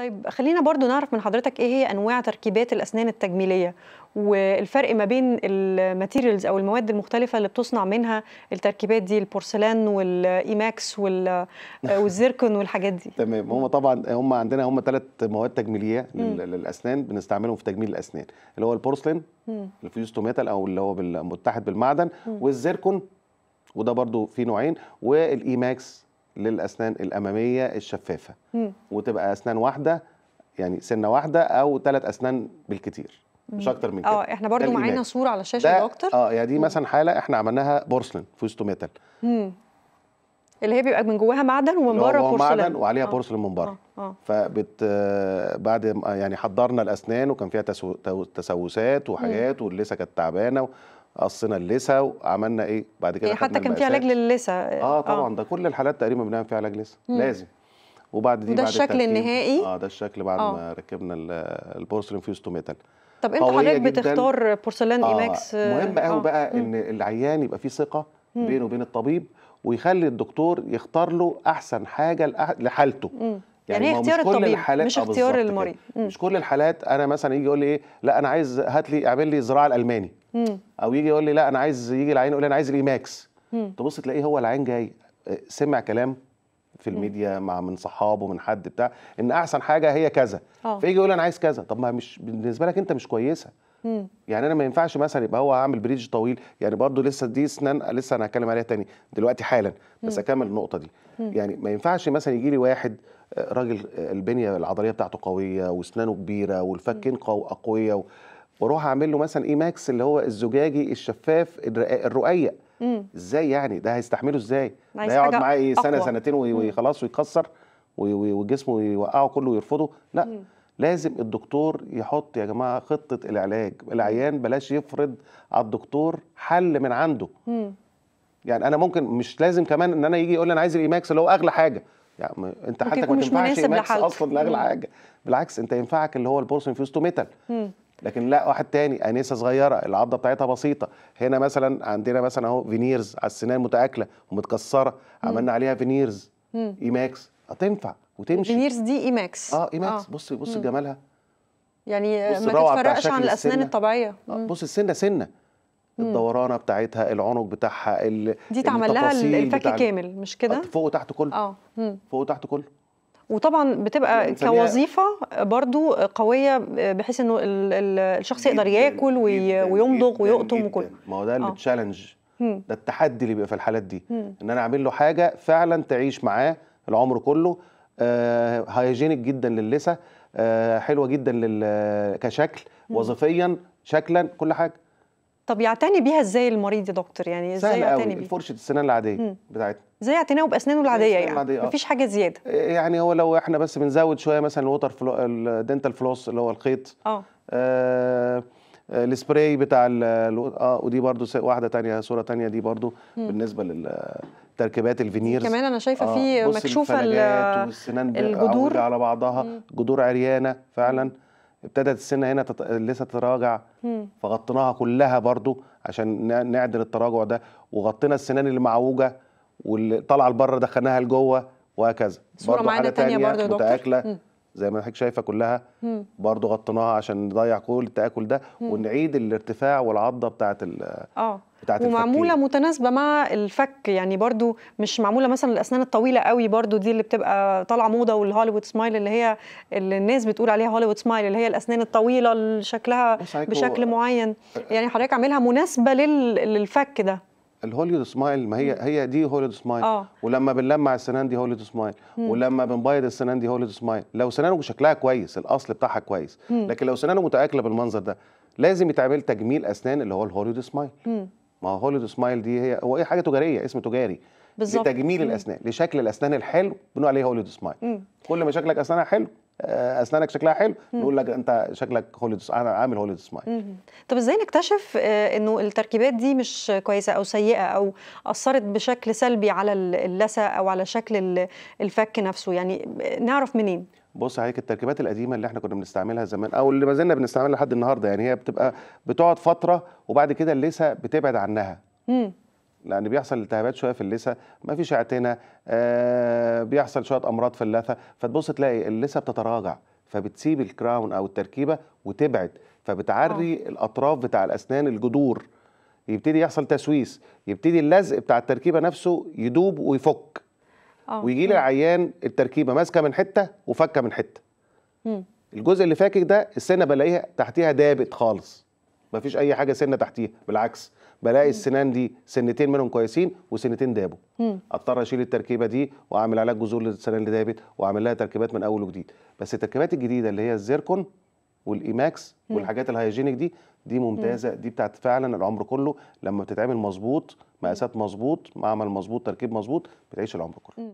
طيب خلينا برضو نعرف من حضرتك ايه هي انواع تركيبات الاسنان التجميليه والفرق ما بين الماتيريالز او المواد المختلفه اللي بتصنع منها التركيبات دي البورسلان والايماكس والزيركون والحاجات دي تمام هم طبعا هم عندنا هم ثلاث مواد تجميليه للاسنان بنستعملهم في تجميل الاسنان اللي هو البورسلين الفيوستوميتال ميتال او اللي هو المتحد بالمعدن والزيركون وده برضو فيه نوعين والايماكس للاسنان الاماميه الشفافه مم. وتبقى اسنان واحده يعني سنه واحده او ثلاث اسنان بالكتير مش اكتر من آه، كده اه احنا برضو معانا صوره على الشاشه يا دكتور اه يعني دي مثلا حاله احنا عملناها بورسلين فوستوميتال اللي هي بيبقى من جواها معدن ومن بره بورسلين معدن وعليها آه. بورسلين من بره آه. آه. فبت آه، بعد يعني حضرنا الاسنان وكان فيها تسو... تسوسات وحاجات واللثه كانت تعبانه قصينا اللثه وعملنا ايه بعد كده إيه حتى كان في علاج للثه آه،, اه طبعا آه. ده كل الحالات تقريبا بنعمل فيها علاج لسا لازم وبعد دي ده بعد الشكل النهائي اه ده الشكل بعد آه. ما ركبنا البورسلين فيوز ميتال طب امتى حضرتك بتختار بورسلين آه. ايماكس مهم قوي آه. بقى ان العيان يبقى فيه ثقه بينه وبين الطبيب ويخلي الدكتور يختار له احسن حاجه لحالته يعني, يعني هي اختيار مش الطبيب الحالات مش آه، اختيار المريض مش كل الحالات انا مثلا يجي يقول لي ايه لا انا عايز هات لي اعمل لي الزراعه الالماني مم. او يجي يقول لي لا انا عايز يجي العين يقول لي انا عايز الايماكس تبص تلاقيه هو العين جاي آه، سمع كلام في الميديا مع من صحابه من حد بتاع ان احسن حاجه هي كذا أوه. فيجي يقول انا عايز كذا طب ما مش بالنسبه لك انت مش كويسه يعني انا ما ينفعش مثلا يبقى هو عامل بريدج طويل يعني برضه لسه دي اسنان لسه انا هتكلم عليها تاني دلوقتي حالا بس اكمل النقطه دي يعني ما ينفعش مثلا يجي لي واحد آه، راجل آه، البنيه العضليه بتاعته قويه واسنانه كبيره والفكين اقوياء واروح اعمل له مثلا اي ماكس اللي هو الزجاجي الشفاف الرقيق ازاي يعني ده هيستحمله ازاي ده هيقعد معاه سنه سنتين وخلاص ويكسر وجسمه يوقعه كله ويرفضه لا مم. لازم الدكتور يحط يا جماعه خطه العلاج العيان بلاش يفرض على الدكتور حل من عنده مم. يعني انا ممكن مش لازم كمان ان انا يجي يقول لي انا عايز الايماكس اللي هو اغلى حاجه يعني انت حتى ما تنفعش الايماكس اصلا لاغلى حاجه بالعكس انت ينفعك اللي هو البورسون فيوستو ميتال لكن لا واحد تاني انسه صغيره العضه بتاعتها بسيطه هنا مثلا عندنا مثلا اهو فينيرز على السنان متاكله ومتكسره عملنا عليها فينيرز ايماكس هتنفع وتمشي فينيرز دي اي ماكس اه اي ماكس آه. بص بص جمالها يعني ما تتفرقش عن الاسنان الطبيعيه آه بص السنه سنه الدورانه بتاعتها العنق بتاعها ال... دي اتعمل لها الفك بتاع... كامل مش كده آه، فوق وتحت كله اه فوق وتحت كله وطبعا بتبقى يعني كوظيفه برضو قويه بحيث انه الشخص يقدر ياكل وي... ويمضغ ويقطم وكل ما هو ده التشالنج آه. ده التحدي اللي بيبقى في الحالات دي مم. ان انا اعمل له حاجه فعلا تعيش معاه العمر كله هايجينيك آه، جدا للسه آه، حلوه جدا آه، كشكل وظيفيا شكلا كل حاجه طب يعتني بيها ازاي المريض يا دكتور يعني ازاي يعتني بيها فرشه السنان العاديه بتاعتنا زي اعتناءه باسنانه العاديه يعني العادية. مفيش حاجه زياده يعني هو لو احنا بس بنزود شويه مثلا الوتر فلو... الدنتال فلوس اللي هو الخيط اه السبراي بتاع اه ودي برضو واحده تانية صوره تانية دي برضو مم. بالنسبه للتركيبات الفينيرز كمان انا شايفه آه في مكشوفه السنان الجدور على بعضها مم. جدور عريانه فعلا ابتدت السنه هنا تت... لسه تتراجع فغطيناها كلها برضو عشان نعدل التراجع ده وغطينا السنان اللي معوجه واللي طالعه لبره دخلناها لجوه وهكذا صوره معانا تانية, برضو يا دكتور زي ما حضرتك شايفه كلها برضه غطيناها عشان نضيع كل التاكل ده ونعيد الارتفاع والعضه بتاعه اه بتاعت ومعموله الفكين. متناسبه مع الفك يعني برضو مش معموله مثلا الاسنان الطويله قوي برضو دي اللي بتبقى طالعه موضه والهوليوود سمايل اللي هي اللي الناس بتقول عليها هوليوود سمايل اللي هي الاسنان الطويله اللي شكلها بشكل معين يعني حضرتك عاملها مناسبه للفك ده الهوليود سمايل ما هي م. هي دي هوليود سمايل آه. ولما بنلمع السنان دي هوليود سمايل م. ولما بنبيض السنان دي هوليود سمايل لو سنانه شكلها كويس الاصل بتاعها كويس م. لكن لو سنانه متاكله بالمنظر ده لازم يتعمل تجميل اسنان اللي هو الهوليود سمايل م. ما هو هوليود سمايل دي هي هو اي حاجه تجاريه اسم تجاري بالظبط لتجميل م. الاسنان لشكل الاسنان الحلو بنقول عليه هوليود سمايل كل ما شكلك اسنانها حلو آه، اسنانك شكلها حلو نقول لك انت شكلك هوليد انا عامل هوليد سمايل طب ازاي نكتشف آه، انه التركيبات دي مش كويسه او سيئه او اثرت بشكل سلبي على اللثه او على شكل الفك نفسه يعني آه، نعرف منين بص عليك التركيبات القديمه اللي احنا كنا بنستعملها زمان او اللي ما زلنا بنستعملها لحد النهارده يعني هي بتبقى بتقعد فتره وبعد كده اللثه بتبعد عنها مم. لان بيحصل التهابات شويه في اللثه ما فيش اعتناء آه، بيحصل شويه امراض في اللثه فتبص تلاقي اللثه بتتراجع فبتسيب الكراون او التركيبه وتبعد فبتعري أوه. الاطراف بتاع الاسنان الجذور يبتدي يحصل تسويس يبتدي اللزق بتاع التركيبه نفسه يدوب ويفك آه، ويجي لي العيان التركيبه ماسكه من حته وفكه من حته مم. الجزء اللي فاكك ده السنه بلاقيها تحتيها دابت خالص مفيش اي حاجه سنه تحتيها بالعكس بلاقي مم. السنان دي سنتين منهم كويسين وسنتين دابوا اضطر اشيل التركيبه دي واعمل علاج جذور للسنان اللي دابت واعمل لها تركيبات من اول وجديد بس التركيبات الجديده اللي هي الزيركون والايماكس والحاجات الهيجينيك دي دي ممتازه مم. دي بتاعت فعلا العمر كله لما بتتعمل مظبوط مقاسات مظبوط معمل مظبوط تركيب مظبوط بتعيش العمر كله